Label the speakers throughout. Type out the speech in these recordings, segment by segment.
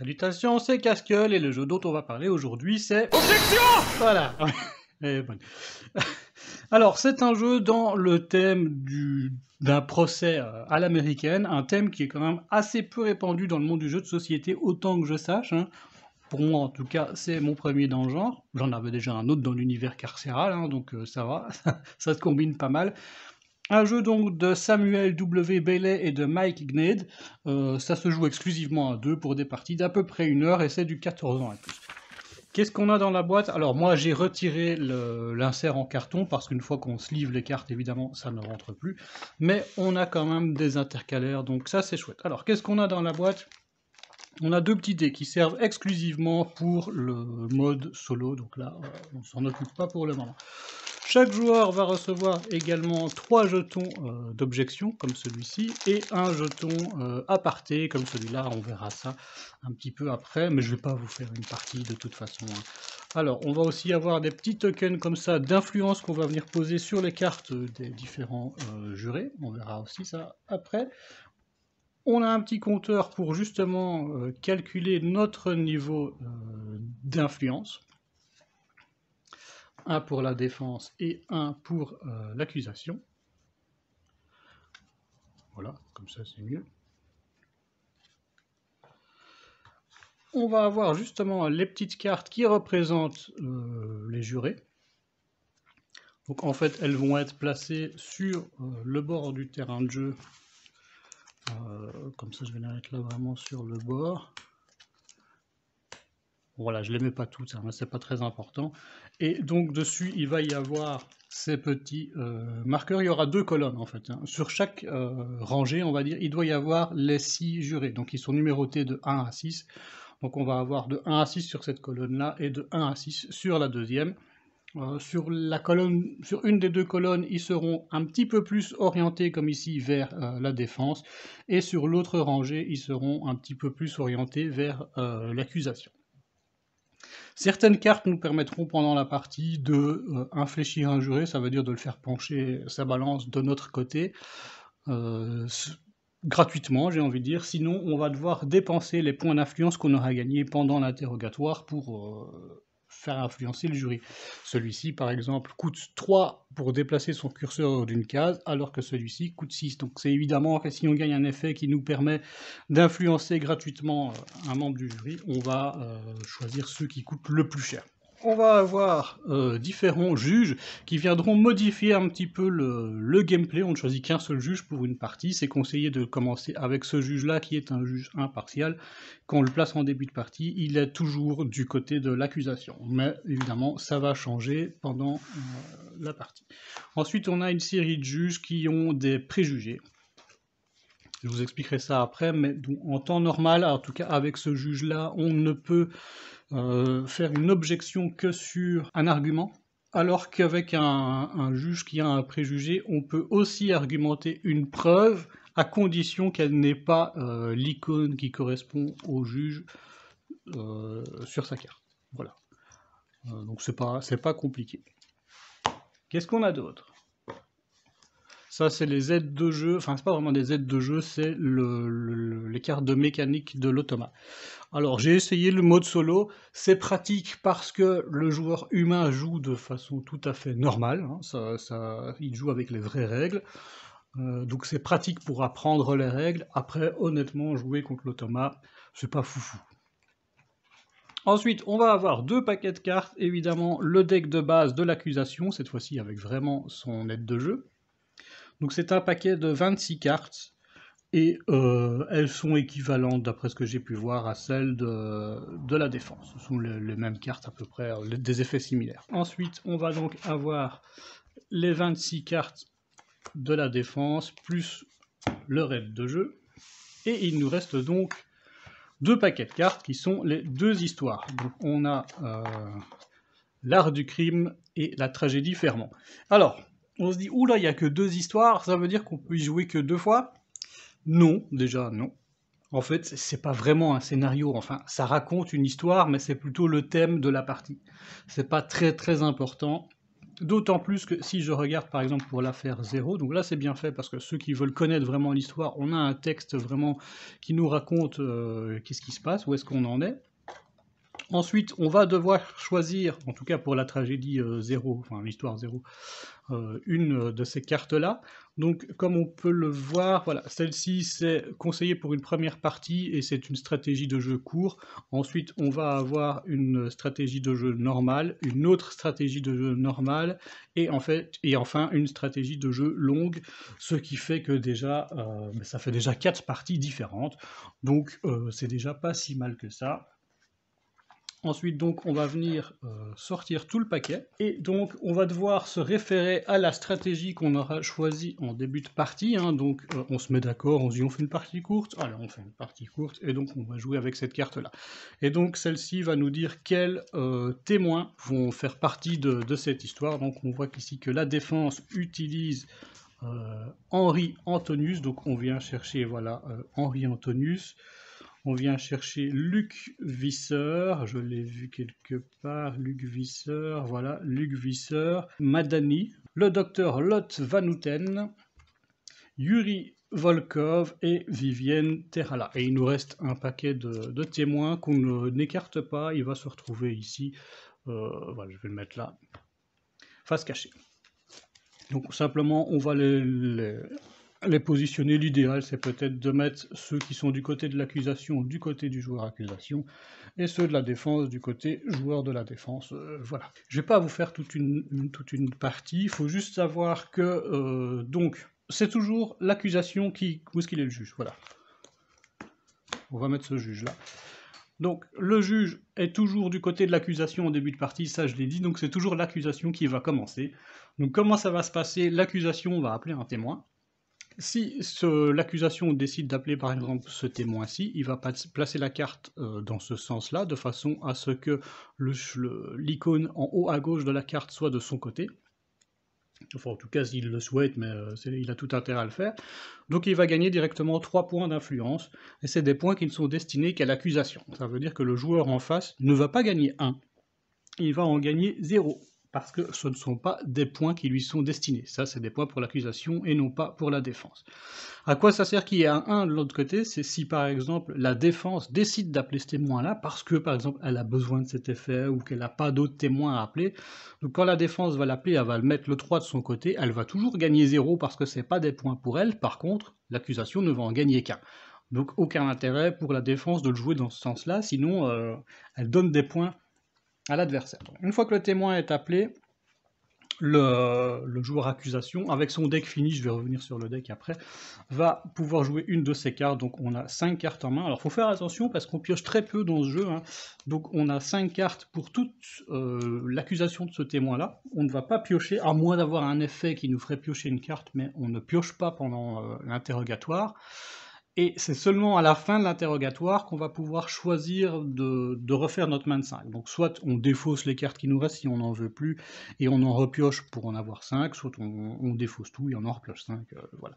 Speaker 1: Salutations, c'est Casqueul et le jeu dont on va parler aujourd'hui c'est... Objection Voilà eh ben. Alors, c'est un jeu dans le thème d'un procès euh, à l'américaine, un thème qui est quand même assez peu répandu dans le monde du jeu de société, autant que je sache. Hein. Pour moi, en tout cas, c'est mon premier dans le genre. J'en avais déjà un autre dans l'univers carcéral, hein, donc euh, ça va, ça se combine pas mal. Un jeu donc de Samuel W. Bailey et de Mike Gnade. Euh, ça se joue exclusivement à deux pour des parties d'à peu près une heure et c'est du 14 ans et plus. Qu'est-ce qu'on a dans la boîte Alors moi j'ai retiré l'insert en carton parce qu'une fois qu'on se livre les cartes évidemment ça ne rentre plus. Mais on a quand même des intercalaires donc ça c'est chouette. Alors qu'est-ce qu'on a dans la boîte on a deux petits dés qui servent exclusivement pour le mode solo, donc là euh, on s'en occupe pas pour le moment. Chaque joueur va recevoir également trois jetons euh, d'objection, comme celui-ci, et un jeton euh, aparté, comme celui-là. On verra ça un petit peu après, mais je ne vais pas vous faire une partie de toute façon. Hein. Alors, on va aussi avoir des petits tokens comme ça d'influence qu'on va venir poser sur les cartes des différents euh, jurés. On verra aussi ça après. On a un petit compteur pour justement calculer notre niveau d'influence un pour la défense et un pour euh, l'accusation. Voilà, comme ça c'est mieux. On va avoir justement les petites cartes qui représentent euh, les jurés. Donc en fait, elles vont être placées sur euh, le bord du terrain de jeu. comme ça, je vais la mettre là vraiment sur le bord. Voilà, je ne les mets pas toutes, ça, hein, pas très important. Et donc dessus, il va y avoir ces petits euh, marqueurs. Il y aura deux colonnes en fait. Hein. Sur chaque euh, rangée, on va dire, il doit y avoir les six jurés. Donc ils sont numérotés de 1 à 6. Donc on va avoir de 1 à 6 sur cette colonne-là et de 1 à 6 sur la deuxième. Euh, sur, la colonne, sur une des deux colonnes, ils seront un petit peu plus orientés, comme ici, vers la défense. Et sur l'autre rangée, ils seront un petit peu plus orientés vers l'accusation. Certaines cartes nous permettront pendant la partie de euh, infléchir un juré, ça veut dire de le faire pencher sa balance de notre côté, euh, gratuitement j'ai envie de dire, sinon on va devoir dépenser les points d'influence qu'on aura gagnés pendant l'interrogatoire pour, euh, faire influencer le jury. Celui-ci, par exemple, coûte 3 pour déplacer son curseur d'une case, alors que celui-ci coûte 6. Donc c'est évidemment, que si on gagne un effet qui nous permet d'influencer gratuitement euh, un membre du jury, on va euh, choisir ceux qui coûtent le plus cher on va avoir euh, différents juges qui viendront modifier un petit peu le, gameplay. On ne choisit qu'un seul juge pour une partie. C'est conseillé de commencer avec ce juge-là qui est un juge impartial. Quand on le place en début de partie, il est toujours du côté de l'accusation. Mais évidemment, ça va changer pendant euh, la partie. Ensuite, on a une série de juges qui ont des préjugés. Je vous expliquerai ça après, mais en temps normal, en tout cas avec ce juge-là, on ne peut euh, faire une objection que sur un argument, alors qu'avec un, juge qui a un préjugé, on peut aussi argumenter une preuve à condition qu'elle n'ait pas euh, l'icône qui correspond au juge euh, sur sa carte. Voilà. donc c'est pas, pas compliqué. Qu'est-ce qu'on a d'autre ça, c'est les aides de jeu. Enfin, c'est pas vraiment des aides de jeu, c'est les cartes de mécanique de l'automa. Alors, j'ai essayé le mode solo. C'est pratique parce que le joueur humain joue de façon tout à fait normale. Hein. Ça, il joue avec les vraies règles. Euh, donc, c'est pratique pour apprendre les règles. Après, honnêtement, jouer contre l'automa, c'est pas foufou. Ensuite, on va avoir deux paquets de cartes, évidemment le deck de base de l'accusation, cette fois-ci avec vraiment son aide de jeu. Donc c'est un paquet de 26 cartes et euh, elles sont équivalentes, d'après ce que j'ai pu voir, à celles de, la défense. Ce sont les, mêmes cartes à peu près, euh, des effets similaires. Ensuite, on va donc avoir les 26 cartes de la défense plus le raid de jeu. Et il nous reste donc deux paquets de cartes qui sont les deux histoires. Donc on a euh, l'art du crime et la tragédie Fermant. Alors, on se dit, là il n'y a que deux histoires, ça veut dire qu'on peut y jouer que deux fois Non, déjà, non. En fait, c'est pas vraiment un scénario, enfin, ça raconte une histoire, mais c'est plutôt le thème de la partie. C'est pas très très important. D'autant plus que si je regarde par exemple pour l'affaire 0, donc là c'est bien fait parce que ceux qui veulent connaître vraiment l'histoire, on a un texte vraiment qui nous raconte euh, qu'est-ce qui se passe, où est-ce qu'on en est. Ensuite, on va devoir choisir, en tout cas pour la tragédie 0, euh, enfin l'histoire 0, euh, une euh, de ces cartes-là. Donc, comme on peut le voir, voilà, celle-ci c'est conseillée pour une première partie et c'est une stratégie de jeu court. Ensuite, on va avoir une stratégie de jeu normale, une autre stratégie de jeu normale et en fait, et enfin une stratégie de jeu longue, ce qui fait que déjà, ça fait déjà quatre parties différentes. Donc, c'est déjà pas si mal que ça. Ensuite, donc, on va venir euh, sortir tout le paquet. Et donc, on va devoir se référer à la stratégie qu'on aura choisie en début de partie. Hein. Donc, euh, on se met d'accord, on se dit on fait une partie courte. Alors, on fait une partie courte. Et donc, on va jouer avec cette carte-là. Et donc, celle-ci va nous dire quels euh, témoins vont faire partie de, cette histoire. Donc, on voit qu'ici que la défense utilise Henri Antonius. Donc, on vient chercher, voilà, Henri Antonius. On vient chercher Luc Visseur, je l'ai vu quelque part, Luc Visseur, voilà, Luc Visseur, Madani, le docteur Lot Van Yuri Volkov et Vivienne Terhala. Et il nous reste un paquet de, témoins qu'on n'écarte pas, il va se retrouver ici, euh, je vais le mettre là, face cachée. Donc simplement, on va les les positionner, l'idéal c'est peut-être de mettre ceux qui sont du côté de l'accusation du côté du joueur accusation et ceux de la défense du côté joueur de la défense. Euh, voilà. Je vais pas vous faire toute une, toute une partie, il faut juste savoir que euh, donc c'est toujours l'accusation qui où est-ce qu'il est le juge. Voilà. On va mettre ce juge là. Donc le juge est toujours du côté de l'accusation au début de partie, ça je l'ai dit, donc c'est toujours l'accusation qui va commencer. Donc comment ça va se passer L'accusation va appeler un témoin si l'accusation décide d'appeler par exemple ce témoin-ci, il va placer la carte euh, dans ce sens-là, de façon à ce que l'icône en haut à gauche de la carte soit de son côté. Enfin, en tout cas, s'il le souhaite, mais euh, il a tout intérêt à le faire. Donc, il va gagner directement trois points d'influence, et c'est des points qui ne sont destinés qu'à l'accusation. Ça veut dire que le joueur en face ne va pas gagner 1, il va en gagner 0 parce que ce ne sont pas des points qui lui sont destinés. Ça, c'est des points pour l'accusation et non pas pour la défense. À quoi ça sert qu'il y ait un 1 de l'autre côté C'est si, par exemple, la défense décide d'appeler ce témoin-là parce que, par exemple, elle a besoin de cet effet ou qu'elle n'a pas d'autres témoins à appeler. Donc, quand la défense va l'appeler, elle va le mettre le 3 de son côté. Elle va toujours gagner 0 parce que ce n'est pas des points pour elle. Par contre, l'accusation ne va en gagner qu'un. Donc, aucun intérêt pour la défense de le jouer dans ce sens-là. Sinon, euh, elle donne des points l'adversaire. Une fois que le témoin est appelé, le, joueur accusation, avec son deck fini, je vais revenir sur le deck après, va pouvoir jouer une de ses cartes. Donc on a 5 cartes en main. Alors faut faire attention parce qu'on pioche très peu dans ce jeu. Hein. Donc on a 5 cartes pour toute euh, l'accusation de ce témoin-là. On ne va pas piocher, à moins d'avoir un effet qui nous ferait piocher une carte, mais on ne pioche pas pendant euh, l'interrogatoire. Et c'est seulement à la fin de l'interrogatoire qu'on va pouvoir choisir de, refaire notre main de 5. Donc soit on défausse les cartes qui nous restent si on n'en veut plus, et on en repioche pour en avoir 5, soit on, défausse tout et on en repioche 5. Euh, voilà.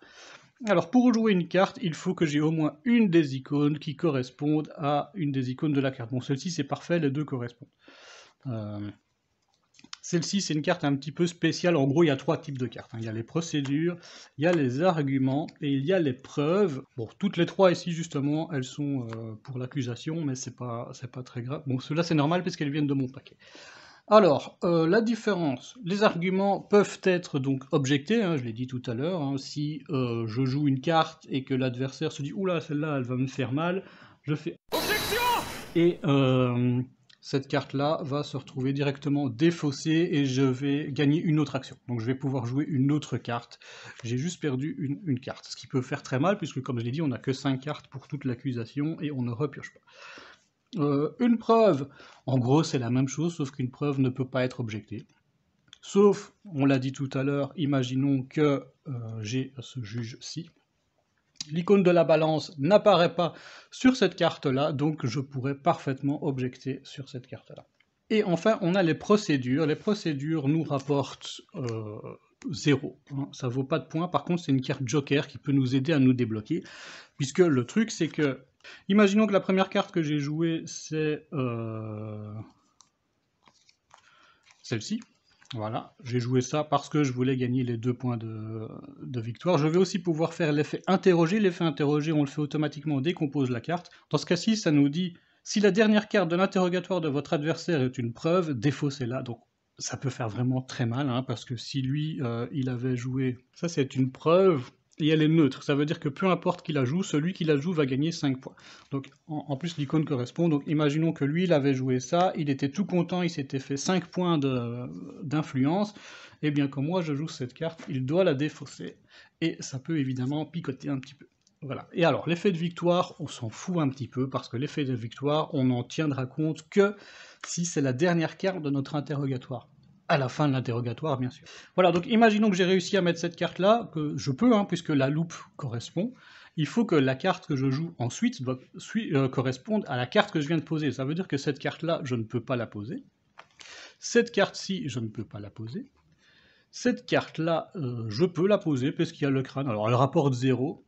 Speaker 1: Alors pour jouer une carte, il faut que j'ai au moins une des icônes qui correspondent à une des icônes de la carte. Bon, celle-ci c'est parfait, les deux correspondent. Euh, celle-ci, c'est une carte un petit peu spéciale. En gros, il y a trois types de cartes. Hein. Il y a les procédures, il y a les arguments et il y a les preuves. Bon, toutes les trois ici, justement, elles sont euh, pour l'accusation, mais c'est pas, pas très grave. Bon, cela c'est normal puisqu'elles viennent de mon paquet. Alors, euh, la différence, les arguments peuvent être donc objectés, hein, je l'ai dit tout à l'heure, hein. si euh, je joue une carte et que l'adversaire se dit « Oula, celle-là, elle va me faire mal », je fais « Objection !» et cette carte-là va se retrouver directement défaussée et je vais gagner une autre action. Donc je vais pouvoir jouer une autre carte. J'ai juste perdu une, carte, ce qui peut faire très mal, puisque comme je l'ai dit, on n'a que 5 cartes pour toute l'accusation et on ne repioche pas. Euh, une preuve, en gros c'est la même chose, sauf qu'une preuve ne peut pas être objectée. Sauf, on l'a dit tout à l'heure, imaginons que euh, j'ai ce juge-ci, L'icône de la balance n'apparaît pas sur cette carte-là, donc je pourrais parfaitement objecter sur cette carte-là. Et enfin, on a les procédures. Les procédures nous rapportent 0. Euh, ça hein. ça vaut pas de points. Par contre, c'est une carte joker qui peut nous aider à nous débloquer. Puisque le truc, c'est que... Imaginons que la première carte que j'ai jouée, c'est... Euh, celle-ci. Voilà, j'ai joué ça parce que je voulais gagner les deux points de, victoire. Je vais aussi pouvoir faire l'effet interroger. L'effet interroger, on le fait automatiquement dès qu'on pose la carte. Dans ce cas-ci, ça nous dit si la dernière carte de l'interrogatoire de votre adversaire est une preuve, défaussez-la. Donc ça peut faire vraiment très mal, hein, parce que si lui, euh, il avait joué, ça c'est une preuve, et elle est neutre. Ça veut dire que peu importe qui la joue, celui qui la joue va gagner 5 points. Donc en, plus l'icône correspond. Donc imaginons que lui il avait joué ça, il était tout content, il s'était fait 5 points d'influence. Et eh bien comme moi je joue cette carte, il doit la défausser. Et ça peut évidemment picoter un petit peu. Voilà. Et alors l'effet de victoire, on s'en fout un petit peu parce que l'effet de victoire, on n'en tiendra compte que si c'est la dernière carte de notre interrogatoire à la fin de l'interrogatoire, bien sûr. Voilà, donc imaginons que j'ai réussi à mettre cette carte-là, que je peux, hein, puisque la loupe correspond. Il faut que la carte que je joue ensuite euh, corresponde à la carte que je viens de poser. Ça veut dire que cette carte-là, je ne peux pas la poser. Cette carte-ci, je ne peux pas la poser. Cette carte-là, euh, je peux la poser parce qu'il y a le crâne. Alors, elle rapporte 0,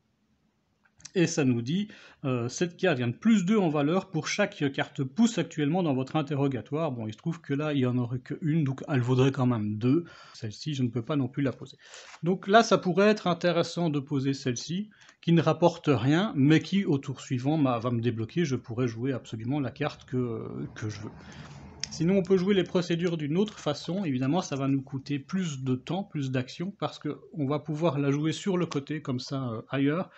Speaker 1: et ça nous dit euh, cette carte vient de plus 2 en valeur pour chaque carte pousse actuellement dans votre interrogatoire. Bon, il se trouve que là, il n'y en aurait qu'une, donc elle vaudrait quand même 2. Celle-ci, je ne peux pas non plus la poser. Donc là, ça pourrait être intéressant de poser celle-ci, qui ne rapporte rien, mais qui, au tour suivant, va me débloquer. Je pourrais jouer absolument la carte que, que je veux. Sinon, on peut jouer les procédures d'une autre façon. Évidemment, ça va nous coûter plus de temps, plus d'action, parce qu'on va pouvoir la jouer sur le côté, comme ça, euh, ailleurs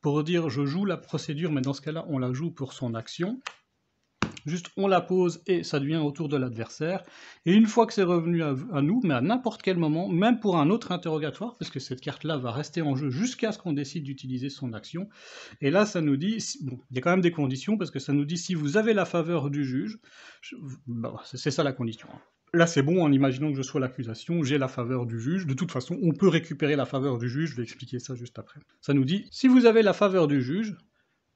Speaker 1: pour dire je joue la procédure, mais dans ce cas-là, on la joue pour son action. Juste, on la pose et ça devient autour de l'adversaire. Et une fois que c'est revenu à, nous, mais à n'importe quel moment, même pour un autre interrogatoire, parce que cette carte-là va rester en jeu jusqu'à ce qu'on décide d'utiliser son action. Et là, ça nous dit, bon, il y a quand même des conditions, parce que ça nous dit si vous avez la faveur du juge, c'est ça la condition. Hein là c'est bon, en imaginant que je sois l'accusation, j'ai la faveur du juge. De toute façon, on peut récupérer la faveur du juge, je vais expliquer ça juste après. Ça nous dit, si vous avez la faveur du juge,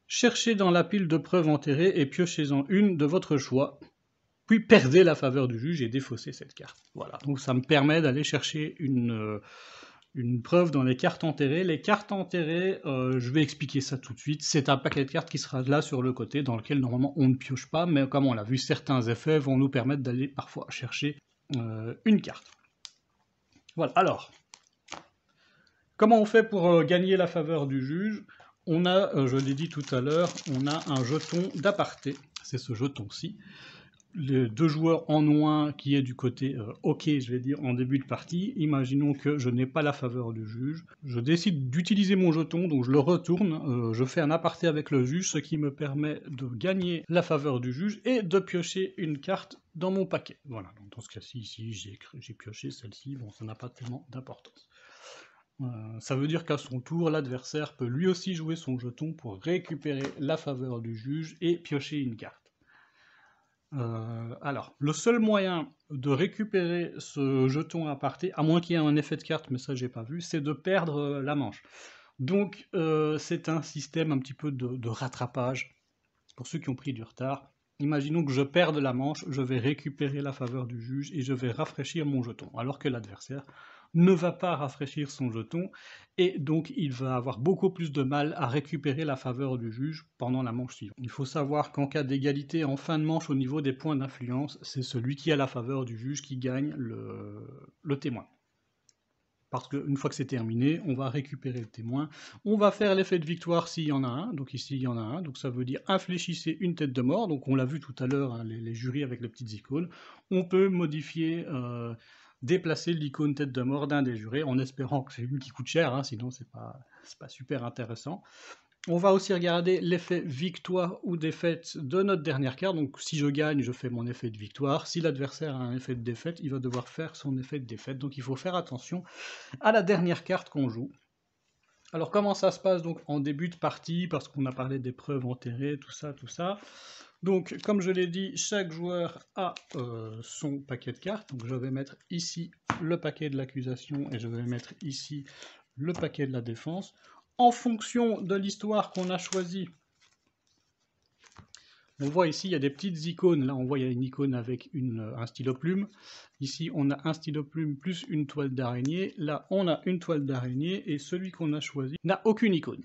Speaker 1: cherchez dans la pile de preuves enterrées et piochez-en une de votre choix, puis perdez la faveur du juge et défaussez cette carte. Voilà, donc ça me permet d'aller chercher une... Euh, une preuve dans les cartes enterrées. Les cartes enterrées, euh, je vais expliquer ça tout de suite, c'est un paquet de cartes qui sera là sur le côté, dans lequel normalement on ne pioche pas, mais comme on l'a vu, certains effets vont nous permettre d'aller parfois chercher euh, une carte. Voilà, alors, comment on fait pour euh, gagner la faveur du juge On a, je l'ai dit tout à l'heure, on a un jeton d'aparté, c'est ce jeton-ci, les deux joueurs en un qui est du côté euh, OK, je vais dire, en début de partie. Imaginons que je n'ai pas la faveur du juge. Je décide d'utiliser mon jeton, donc je le retourne. Euh, je fais un aparté avec le juge, ce qui me permet de gagner la faveur du juge et de piocher une carte dans mon paquet. Voilà, donc dans ce cas-ci, ici, j'ai pioché celle-ci. Bon, ça n'a pas tellement d'importance. Euh, ça veut dire qu'à son tour, l'adversaire peut lui aussi jouer son jeton pour récupérer la faveur du juge et piocher une carte. Euh, alors, le seul moyen de récupérer ce jeton à partir, à moins qu'il y ait un effet de carte, mais ça j'ai pas vu, c'est de perdre euh, la manche. Donc euh, c'est un système un petit peu de, rattrapage pour ceux qui ont pris du retard. Imaginons que je perde la manche, je vais récupérer la faveur du juge et je vais rafraîchir mon jeton, alors que l'adversaire ne va pas rafraîchir son jeton et donc il va avoir beaucoup plus de mal à récupérer la faveur du juge pendant la manche suivante. Il faut savoir qu'en cas d'égalité en fin de manche au niveau des points d'influence, c'est celui qui a la faveur du juge qui gagne le, témoin. Parce qu'une fois que c'est terminé, on va récupérer le témoin. On va faire l'effet de victoire s'il y en a un. Donc ici, il y en a un. Donc ça veut dire infléchissez une tête de mort. Donc on l'a vu tout à l'heure, hein, les, jurys avec les petites icônes. On peut modifier euh, déplacer l'icône tête de mort d'un des jurés en espérant que c'est une qui coûte cher, hein, sinon c'est pas, pas super intéressant. On va aussi regarder l'effet victoire ou défaite de notre dernière carte. Donc si je gagne, je fais mon effet de victoire. Si l'adversaire a un effet de défaite, il va devoir faire son effet de défaite. Donc il faut faire attention à la dernière carte qu'on joue. Alors comment ça se passe donc en début de partie Parce qu'on a parlé des preuves enterrées, tout ça, tout ça. Donc, comme je l'ai dit, chaque joueur a euh, son paquet de cartes. Donc, je vais mettre ici le paquet de l'accusation et je vais mettre ici le paquet de la défense. En fonction de l'histoire qu'on a choisie, on voit ici, il y a des petites icônes. Là, on voit, il y a une icône avec un stylo plume. Ici, on a un stylo plume plus une toile d'araignée. Là, on a une toile d'araignée et celui qu'on a choisi n'a aucune icône.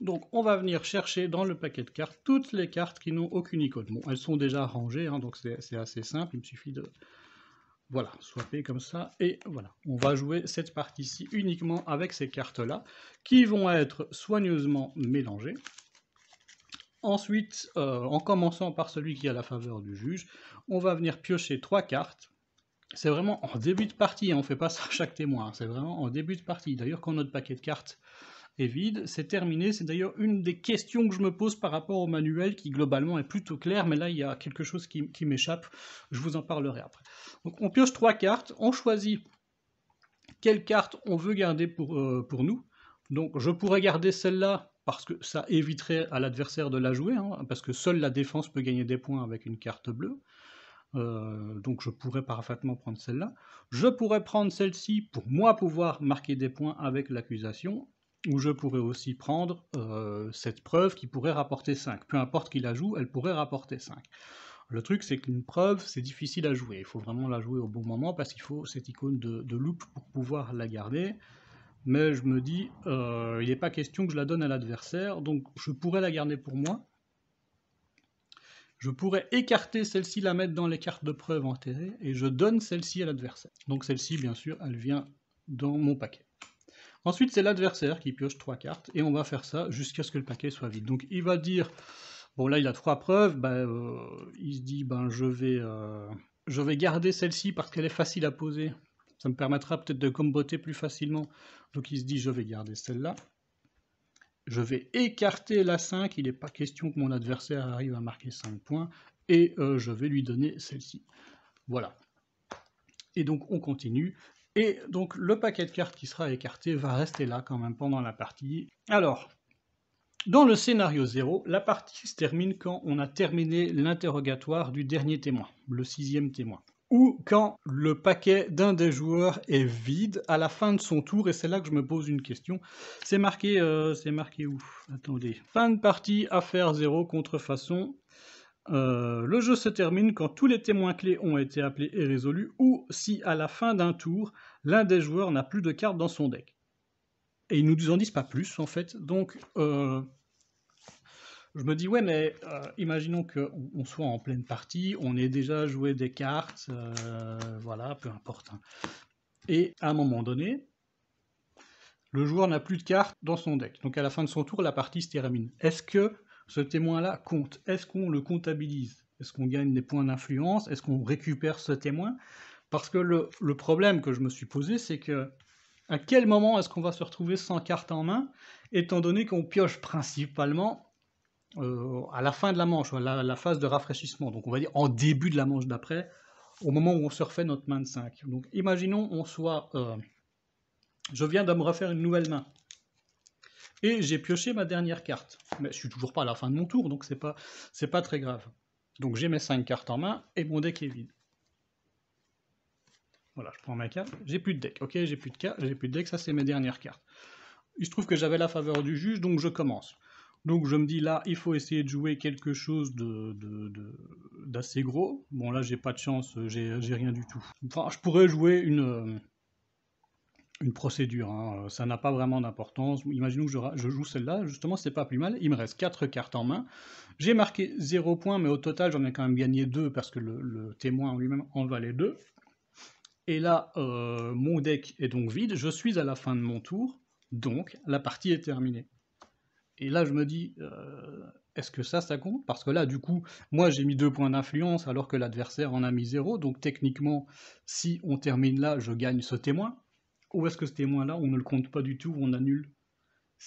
Speaker 1: Donc on va venir chercher dans le paquet de cartes toutes les cartes qui n'ont aucune icône. Bon, elles sont déjà rangées, hein, donc c'est assez simple, il me suffit de, voilà, swapper comme ça, et voilà. On va jouer cette partie-ci uniquement avec ces cartes-là, qui vont être soigneusement mélangées. Ensuite, euh, en commençant par celui qui a la faveur du juge, on va venir piocher trois cartes. C'est vraiment en début de partie, hein, on ne fait pas ça à chaque témoin, hein. c'est vraiment en début de partie. D'ailleurs, quand notre paquet de cartes vide, c'est terminé. C'est d'ailleurs une des questions que je me pose par rapport au manuel qui globalement est plutôt clair, mais là il y a quelque chose qui, m'échappe, je vous en parlerai après. Donc on pioche trois cartes, on choisit quelle carte on veut garder pour, euh, nous. Donc je pourrais garder celle-là parce que ça éviterait à l'adversaire de la jouer, hein, parce que seule la défense peut gagner des points avec une carte bleue. Euh, donc je pourrais parfaitement prendre celle-là. Je pourrais prendre celle-ci pour moi pouvoir marquer des points avec l'accusation, où je pourrais aussi prendre euh, cette preuve qui pourrait rapporter 5. Peu importe qui la joue, elle pourrait rapporter 5. Le truc, c'est qu'une preuve, c'est difficile à jouer. Il faut vraiment la jouer au bon moment parce qu'il faut cette icône de, de loop pour pouvoir la garder. Mais je me dis, euh, il n'est pas question que je la donne à l'adversaire, donc je pourrais la garder pour moi. Je pourrais écarter celle-ci, la mettre dans les cartes de preuve enterrées, et je donne celle-ci à l'adversaire. Donc celle-ci, bien sûr, elle vient dans mon paquet. Ensuite, c'est l'adversaire qui pioche trois cartes, et on va faire ça jusqu'à ce que le paquet soit vide. Donc il va dire, bon là il a trois preuves, bah, euh, il se dit, ben, euh, je, vais, garder celle-ci parce qu'elle est facile à poser. Ça me permettra peut-être de comboter plus facilement. Donc il se dit, je vais garder celle-là. Je vais écarter la 5, il n'est pas question que mon adversaire arrive à marquer 5 points, et euh, je vais lui donner celle-ci. Voilà. Et donc on continue, et donc le paquet de cartes qui sera écarté va rester là quand même pendant la partie. Alors, dans le scénario 0, la partie se termine quand on a terminé l'interrogatoire du dernier témoin, le sixième témoin. Ou quand le paquet d'un des joueurs est vide à la fin de son tour, et c'est là que je me pose une question. C'est marqué, euh, c'est marqué où Attendez. Fin de partie, affaire 0, contrefaçon. Euh, le jeu se termine quand tous les témoins clés ont été appelés et résolus, ou si à la fin d'un tour, l'un des joueurs n'a plus de cartes dans son deck. Et ils nous en disent pas plus en fait. Donc euh, je me dis ouais mais euh, imaginons qu'on soit en pleine partie, on ait déjà joué des cartes, voilà, peu importe. Hein. Et à un moment donné, le joueur n'a plus de cartes dans son deck. Donc à la fin de son tour, la partie se termine. Est-ce que ce témoin-là compte. Est-ce qu'on le comptabilise Est-ce qu'on gagne des points d'influence Est-ce qu'on récupère ce témoin Parce que le, problème que je me suis posé, c'est que à quel moment est-ce qu'on va se retrouver sans carte en main, étant donné qu'on pioche principalement euh, à la fin de la manche, à la, phase de rafraîchissement, donc on va dire en début de la manche d'après, au moment où on se refait notre main de 5. Donc imaginons on soit... Euh, je viens de me refaire une nouvelle main. Et j'ai pioché ma dernière carte. Mais je suis toujours pas à la fin de mon tour, donc c'est pas, pas très grave. Donc j'ai mes 5 cartes en main et mon deck est vide. Voilà, je prends ma carte. J'ai plus de deck. Ok, j'ai plus de cas, j'ai plus de deck. Ça, c'est mes dernières cartes. Il se trouve que j'avais la faveur du juge, donc je commence. Donc je me dis là, il faut essayer de jouer quelque chose d'assez de, de, gros. Bon là, j'ai pas de chance, j'ai rien du tout. Enfin, je pourrais jouer une, euh, une procédure, hein. euh, ça n'a pas vraiment d'importance. Imaginons que je, joue celle-là, justement, c'est pas plus mal. Il me reste 4 cartes en main. J'ai marqué 0 points, mais au total, j'en ai quand même gagné 2 parce que le, témoin lui-même en valait 2. Et là, euh, mon deck est donc vide, je suis à la fin de mon tour, donc la partie est terminée. Et là, je me dis, euh, est-ce que ça, ça compte Parce que là, du coup, moi, j'ai mis 2 points d'influence alors que l'adversaire en a mis 0. Donc, techniquement, si on termine là, je gagne ce témoin où est-ce que ce témoin-là, on ne le compte pas du tout, on annule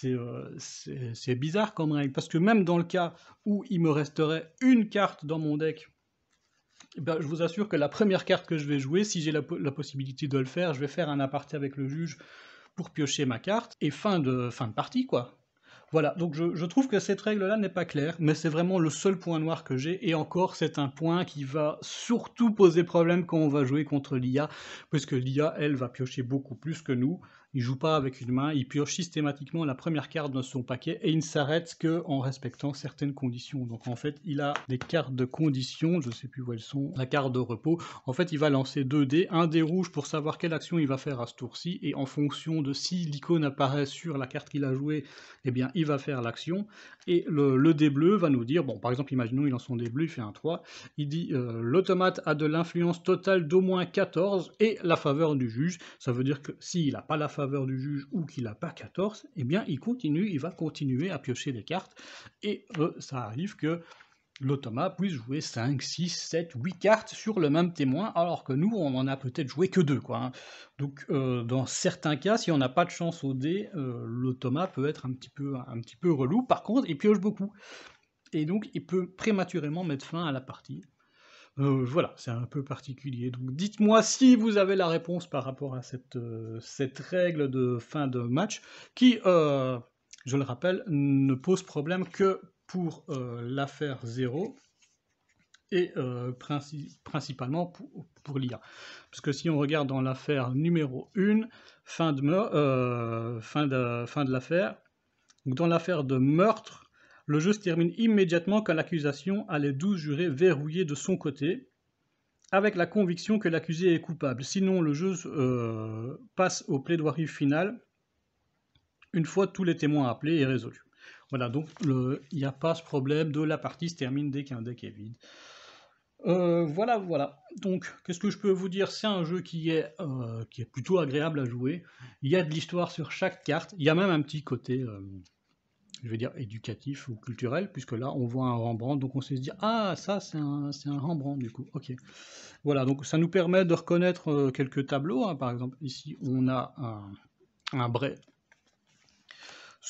Speaker 1: euh, c'est, c'est bizarre comme règle, parce que même dans le cas où il me resterait une carte dans mon deck, eh ben, je vous assure que la première carte que je vais jouer, si j'ai la, la, possibilité de le faire, je vais faire un aparté avec le juge pour piocher ma carte, et fin de, fin de partie, quoi. Voilà, donc je, trouve que cette règle-là n'est pas claire, mais c'est vraiment le seul point noir que j'ai, et encore, c'est un point qui va surtout poser problème quand on va jouer contre l'IA, puisque l'IA, elle, va piocher beaucoup plus que nous, il joue pas avec une main, il pioche systématiquement la première carte de son paquet et il ne s'arrête que en respectant certaines conditions. Donc en fait, il a des cartes de conditions, je sais plus où elles sont, la carte de repos. En fait, il va lancer deux dés, un dé rouge pour savoir quelle action il va faire à ce tour-ci et en fonction de si l'icône apparaît sur la carte qu'il a jouée, eh bien il va faire l'action et le, dé bleu va nous dire, bon par exemple, imaginons il lance son dé bleu, il fait un 3, il dit euh, l'automate a de l'influence totale d'au moins 14 et la faveur du juge. Ça veut dire que s'il n'a pas la faveur faveur du juge ou qu'il n'a pas 14, eh bien il continue, il va continuer à piocher des cartes, et euh, ça arrive que l'automate puisse jouer 5, 6, 7, 8 cartes sur le même témoin, alors que nous, on en a peut-être joué que 2. Quoi, hein. Donc, euh, dans certains cas, si on n'a pas de chance au dé, euh, peut être un petit, peu, un petit peu relou. Par contre, il pioche beaucoup. Et donc, il peut prématurément mettre fin à la partie. Euh, voilà, c'est un peu particulier. Donc dites-moi si vous avez la réponse par rapport à cette, euh, cette règle de fin de match qui, euh, je le rappelle, ne pose problème que pour l'affaire 0 et principalement pour, pour l'IA. Parce que si on regarde dans l'affaire numéro 1, fin de, fin de, fin de l'affaire, dans l'affaire de meurtre, le jeu se termine immédiatement quand l'accusation a les douze jurés verrouillés de son côté, avec la conviction que l'accusé est coupable. Sinon, le jeu passe au plaidoirie final, une fois tous les témoins appelés et résolus. Voilà, donc il n'y a pas ce problème de la partie se termine dès qu'un deck est vide. Euh, voilà, voilà. Donc, qu'est-ce que je peux vous dire C'est un jeu euh, qui est plutôt agréable à jouer. Il y a de l'histoire sur chaque carte. Il y a même un petit côté euh, je vais dire éducatif ou culturel, puisque là on voit un Rembrandt, donc on sait se dire ah ça c'est un, un Rembrandt du coup. Ok. Voilà, donc ça nous permet de reconnaître euh, quelques tableaux. Hein. Par exemple ici on a un, un Bray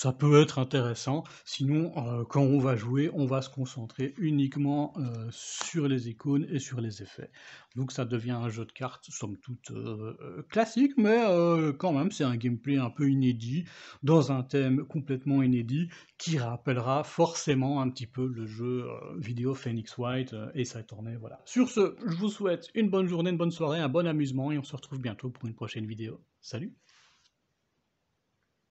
Speaker 1: ça peut être intéressant. Sinon, euh, quand on va jouer, on va se concentrer uniquement euh, sur les icônes et sur les effets. Donc ça devient un jeu de cartes, somme toute euh, classique, mais quand même, c'est un gameplay un peu inédit, dans un thème complètement inédit, qui rappellera forcément un petit peu le jeu vidéo Phoenix White et sa tournée. Voilà. Sur ce, je vous souhaite une bonne journée, une bonne soirée, un bon amusement, et on se retrouve bientôt pour une prochaine vidéo. Salut